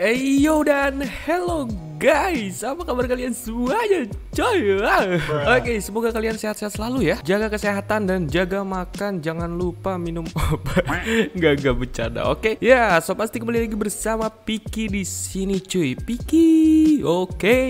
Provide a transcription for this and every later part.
Hey yo dan hello guys, apa kabar kalian semuanya coy? Oke, okay, semoga kalian sehat-sehat selalu ya Jaga kesehatan dan jaga makan Jangan lupa minum obat Gak, gak bercanda, oke? Okay? Ya, yeah, so pasti kembali lagi bersama Piki di sini cuy Piki, oke okay.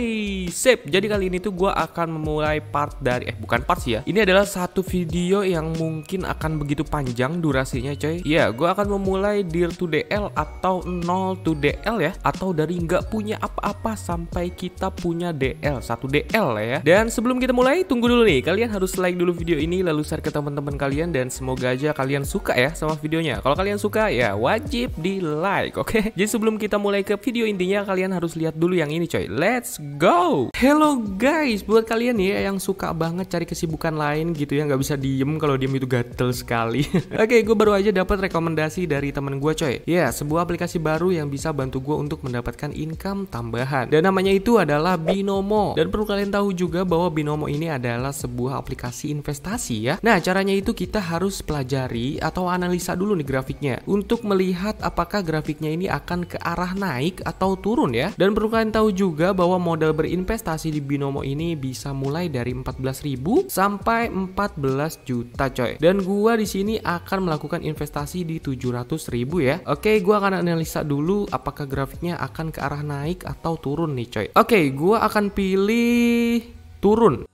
Sip, jadi kali ini tuh gue akan memulai part dari Eh, bukan part sih ya Ini adalah satu video yang mungkin akan begitu panjang durasinya coy Ya, yeah, gue akan memulai Dear to DL atau 0 to DL ya Atau dari nggak punya apa-apa sama sampai kita punya DL, satu DL lah ya. Dan sebelum kita mulai, tunggu dulu nih. Kalian harus like dulu video ini lalu share ke teman-teman kalian dan semoga aja kalian suka ya sama videonya. Kalau kalian suka ya wajib di-like, oke? Okay? Jadi sebelum kita mulai ke video intinya, kalian harus lihat dulu yang ini coy. Let's go. Hello guys, buat kalian nih ya yang suka banget cari kesibukan lain gitu ya, nggak bisa diem kalau diem itu gatel sekali. oke, okay, gue baru aja dapat rekomendasi dari temen gue coy. Ya, yeah, sebuah aplikasi baru yang bisa bantu gue untuk mendapatkan income tambahan. Dan namanya itu adalah Binomo. Dan perlu kalian tahu juga bahwa Binomo ini adalah sebuah aplikasi investasi ya. Nah, caranya itu kita harus pelajari atau analisa dulu nih grafiknya untuk melihat apakah grafiknya ini akan ke arah naik atau turun ya. Dan perlu kalian tahu juga bahwa modal berinvestasi di Binomo ini bisa mulai dari 14.000 sampai 14 juta coy. Dan gua di sini akan melakukan investasi di 700.000 ya. Oke, gua akan analisa dulu apakah grafiknya akan ke arah naik atau turun nih coy. Oke, okay, gua akan pilih turun.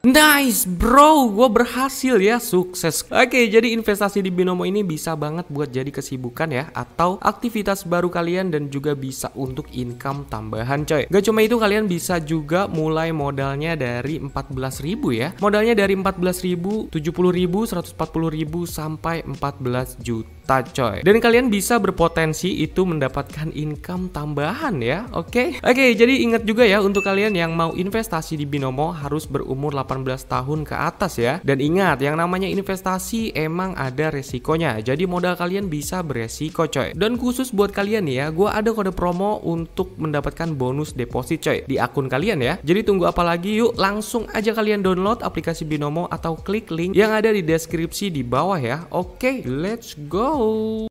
Nice bro, gue berhasil ya, sukses. Oke, jadi investasi di Binomo ini bisa banget buat jadi kesibukan ya, atau aktivitas baru kalian dan juga bisa untuk income tambahan coy. Gak cuma itu, kalian bisa juga mulai modalnya dari ribu ya. Modalnya dari ribu, 14.000, 70.000, ribu sampai 14 juta kita coy. Dan kalian bisa berpotensi itu mendapatkan income tambahan ya, oke? Okay? Oke, okay, jadi ingat juga ya untuk kalian yang mau investasi di Binomo harus berumur 18 tahun ke atas ya. Dan ingat, yang namanya investasi emang ada resikonya. Jadi modal kalian bisa beresiko coy. Dan khusus buat kalian nih ya, gue ada kode promo untuk mendapatkan bonus deposit coy di akun kalian ya. Jadi tunggu apa lagi yuk langsung aja kalian download aplikasi Binomo atau klik link yang ada di deskripsi di bawah ya. Oke, okay, let's go. Oh.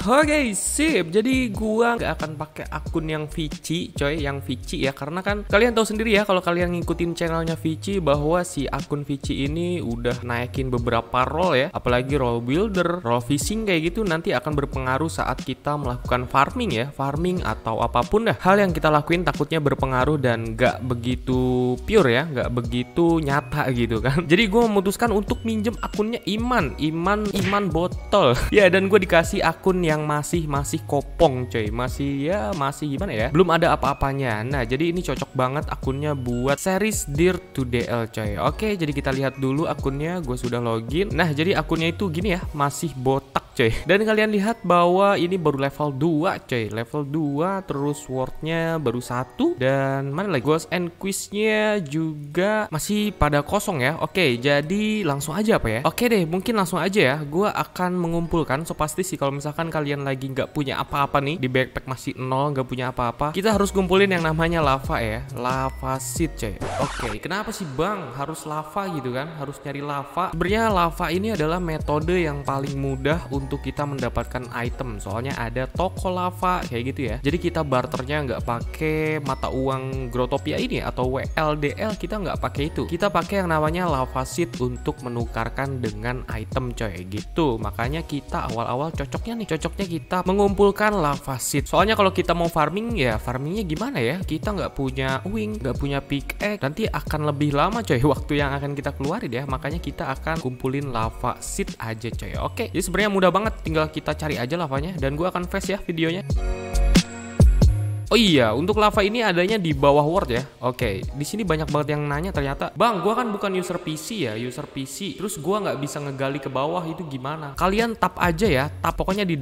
Oke, okay, sip. Jadi gua nggak akan pakai akun yang Vici, coy, yang Vici ya karena kan kalian tahu sendiri ya kalau kalian ngikutin channelnya Vici bahwa si akun Vici ini udah naikin beberapa roll ya, apalagi roll builder, roll fishing kayak gitu nanti akan berpengaruh saat kita melakukan farming ya, farming atau apapun dah. Hal yang kita lakuin takutnya berpengaruh dan nggak begitu pure ya, nggak begitu nyata gitu kan. Jadi gua memutuskan untuk minjem akunnya Iman, Iman Iman botol. ya dan gue dikasih akun yang masih masih kopong coy masih ya masih gimana ya belum ada apa-apanya nah jadi ini cocok banget akunnya buat series Dear to DL coy oke jadi kita lihat dulu akunnya gue sudah login nah jadi akunnya itu gini ya masih botak coy Dan kalian lihat bahwa ini baru level 2 coy Level 2 terus swordnya baru satu Dan mana lagi Ghost and Quiznya juga masih pada kosong ya Oke jadi langsung aja apa ya Oke deh mungkin langsung aja ya Gue akan mengumpulkan So pasti sih kalau misalkan kalian lagi nggak punya apa-apa nih Di backpack masih nol nggak punya apa-apa Kita harus kumpulin yang namanya lava ya Lava seed coy Oke kenapa sih bang harus lava gitu kan Harus nyari lava Sebenarnya lava ini adalah metode yang paling mudah untuk untuk kita mendapatkan item soalnya ada toko lava kayak gitu ya jadi kita barternya nggak pakai mata uang Grotopia ini atau WLDL kita nggak pakai itu kita pakai yang namanya lava seed untuk menukarkan dengan item coy gitu makanya kita awal-awal cocoknya nih cocoknya kita mengumpulkan lava seed soalnya kalau kita mau farming ya farmingnya gimana ya kita nggak punya wing nggak punya pickaxe nanti akan lebih lama coy waktu yang akan kita keluarin ya makanya kita akan kumpulin lava seed aja coy oke jadi sebenarnya mudah banget banget, tinggal kita cari aja lavanya dan gue akan face ya videonya. Oh iya, untuk lava ini adanya di bawah word ya. Oke, okay. di sini banyak banget yang nanya ternyata, "Bang, gua kan bukan user PC ya, user PC. Terus gua nggak bisa ngegali ke bawah itu gimana?" Kalian tap aja ya, tap pokoknya di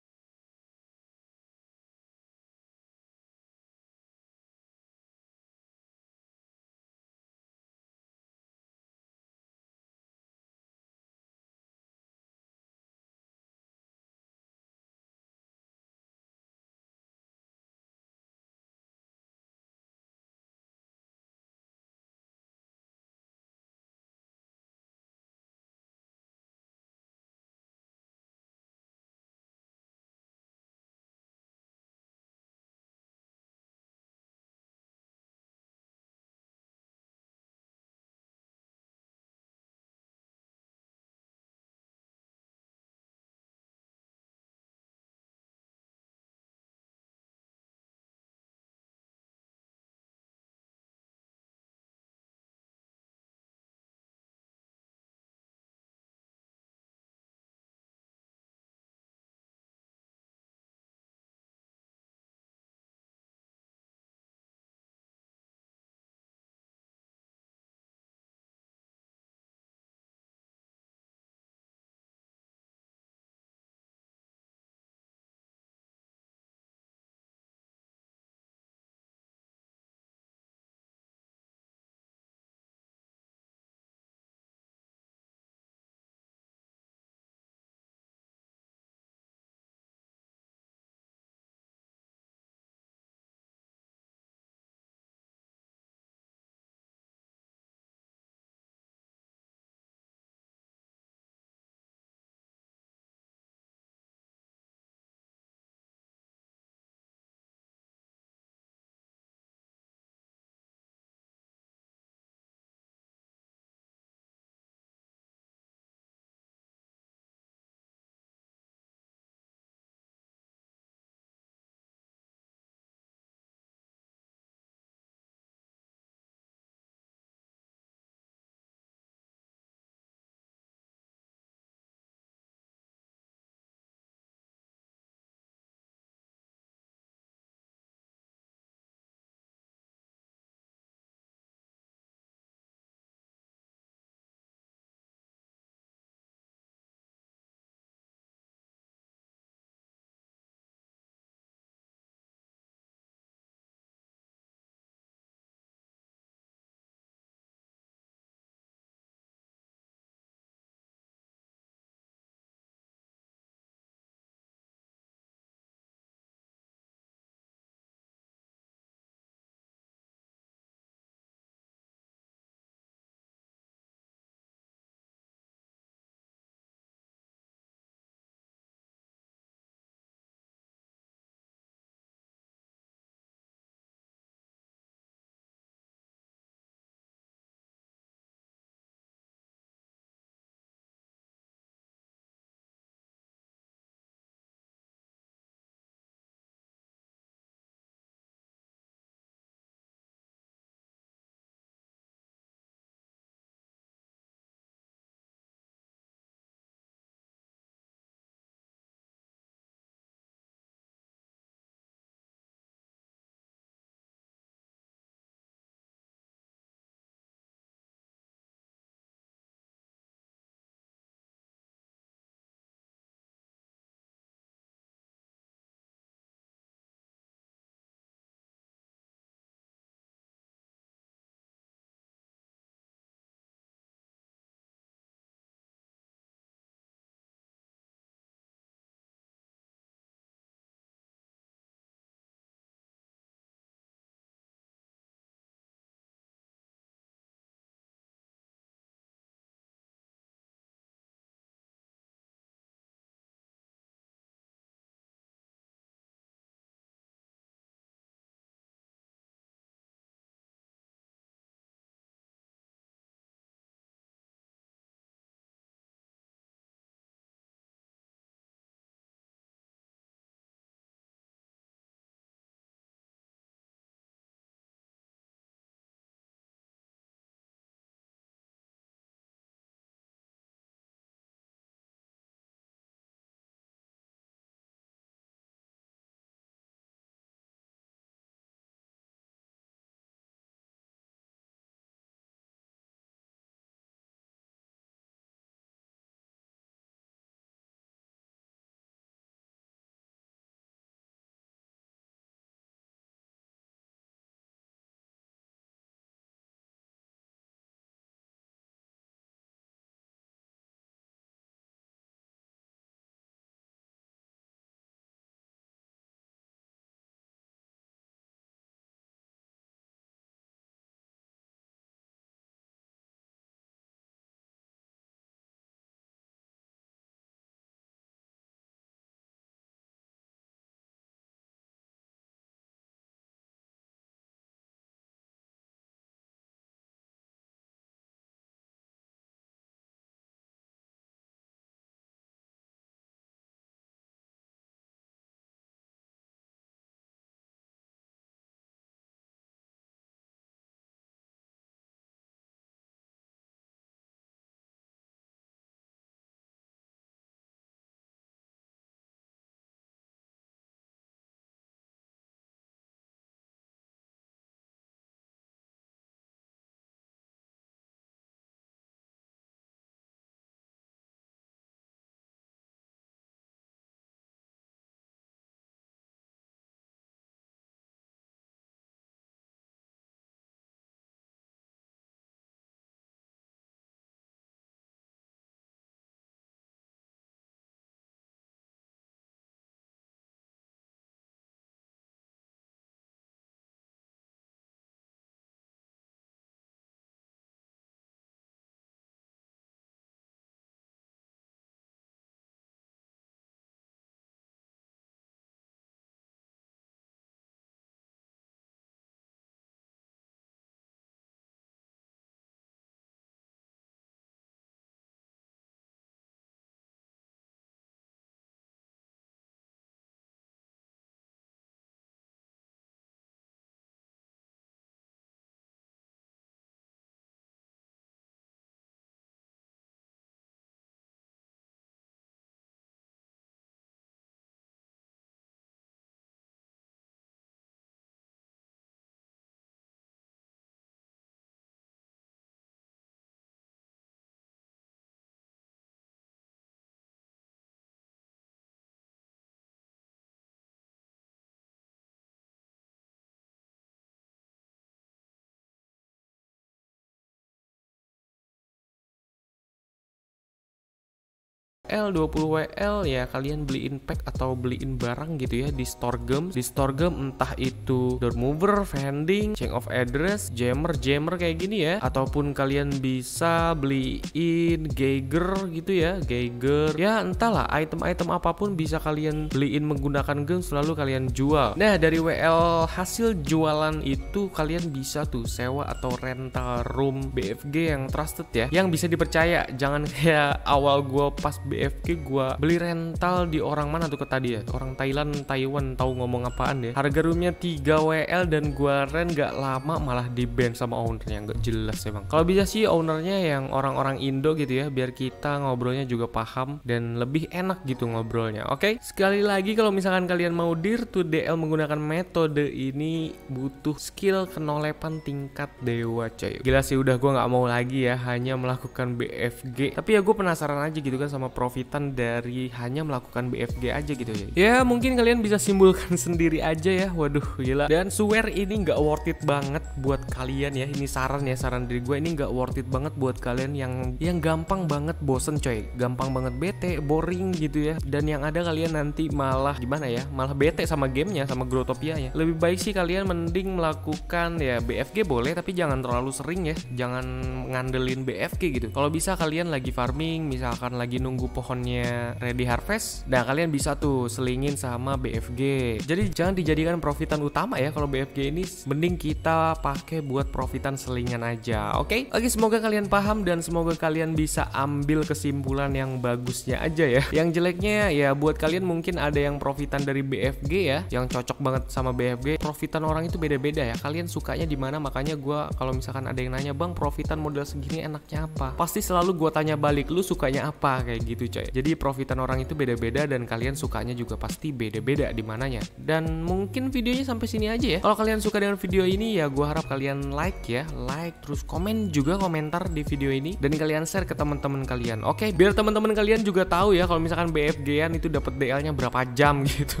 WL 20 WL ya kalian beliin pack atau beliin barang gitu ya di store game. di store game entah itu door mover vending change of address jammer jammer kayak gini ya ataupun kalian bisa beliin Geiger gitu ya Geiger ya entahlah item-item apapun bisa kalian beliin menggunakan game selalu kalian jual nah dari WL hasil jualan itu kalian bisa tuh sewa atau rental room BFG yang trusted ya yang bisa dipercaya jangan kayak awal gue pas BFG Fk gue beli rental di orang mana tuh ke tadi ya orang Thailand Taiwan tahu ngomong apaan deh ya? harga roomnya 3 WL dan gue rent gak lama malah di band sama ownernya gak jelas emang kalau bisa sih ownernya yang orang-orang Indo gitu ya biar kita ngobrolnya juga paham dan lebih enak gitu ngobrolnya oke okay? sekali lagi kalau misalkan kalian mau dir to DL menggunakan metode ini butuh skill kenolepan tingkat dewa coy gila sih udah gue nggak mau lagi ya hanya melakukan BFG tapi ya gue penasaran aja gitu kan sama prof profitan dari hanya melakukan BFG aja gitu ya. Ya mungkin kalian bisa simpulkan sendiri aja ya. Waduh gila. Dan swear ini nggak worth it banget buat kalian ya. Ini saran ya saran dari gue ini nggak worth it banget buat kalian yang yang gampang banget bosen coy. Gampang banget bete, boring gitu ya. Dan yang ada kalian nanti malah gimana ya? Malah bete sama gamenya sama Grotopia ya. Lebih baik sih kalian mending melakukan ya BFG boleh tapi jangan terlalu sering ya. Jangan ngandelin BFG gitu. Kalau bisa kalian lagi farming misalkan lagi nunggu pohonnya ready harvest, nah kalian bisa tuh selingin sama BFG. Jadi jangan dijadikan profitan utama ya kalau BFG ini mending kita pakai buat profitan selingan aja. Oke? Okay? Oke, semoga kalian paham dan semoga kalian bisa ambil kesimpulan yang bagusnya aja ya. Yang jeleknya ya buat kalian mungkin ada yang profitan dari BFG ya, yang cocok banget sama BFG. Profitan orang itu beda-beda ya. Kalian sukanya di mana? Makanya gue kalau misalkan ada yang nanya, "Bang, profitan modal segini enaknya apa?" Pasti selalu gue tanya balik, "Lu sukanya apa?" kayak gitu gitu coy. Jadi profitan orang itu beda-beda dan kalian sukanya juga pasti beda-beda di mananya. Dan mungkin videonya sampai sini aja ya. Kalau kalian suka dengan video ini ya gue harap kalian like ya, like terus komen juga komentar di video ini dan kalian share ke teman-teman kalian. Oke, okay? biar teman-teman kalian juga tahu ya kalau misalkan BFG-an itu dapat DL-nya berapa jam gitu.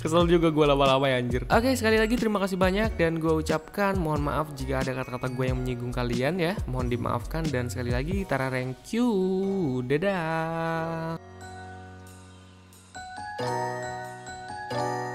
Kesel juga gue lama-lama ya anjir. Oke, okay, sekali lagi terima kasih banyak dan gue ucapkan mohon maaf jika ada kata-kata gue yang menyinggung kalian ya. Mohon dimaafkan dan sekali lagi Tara you Dadah. 감사합니다.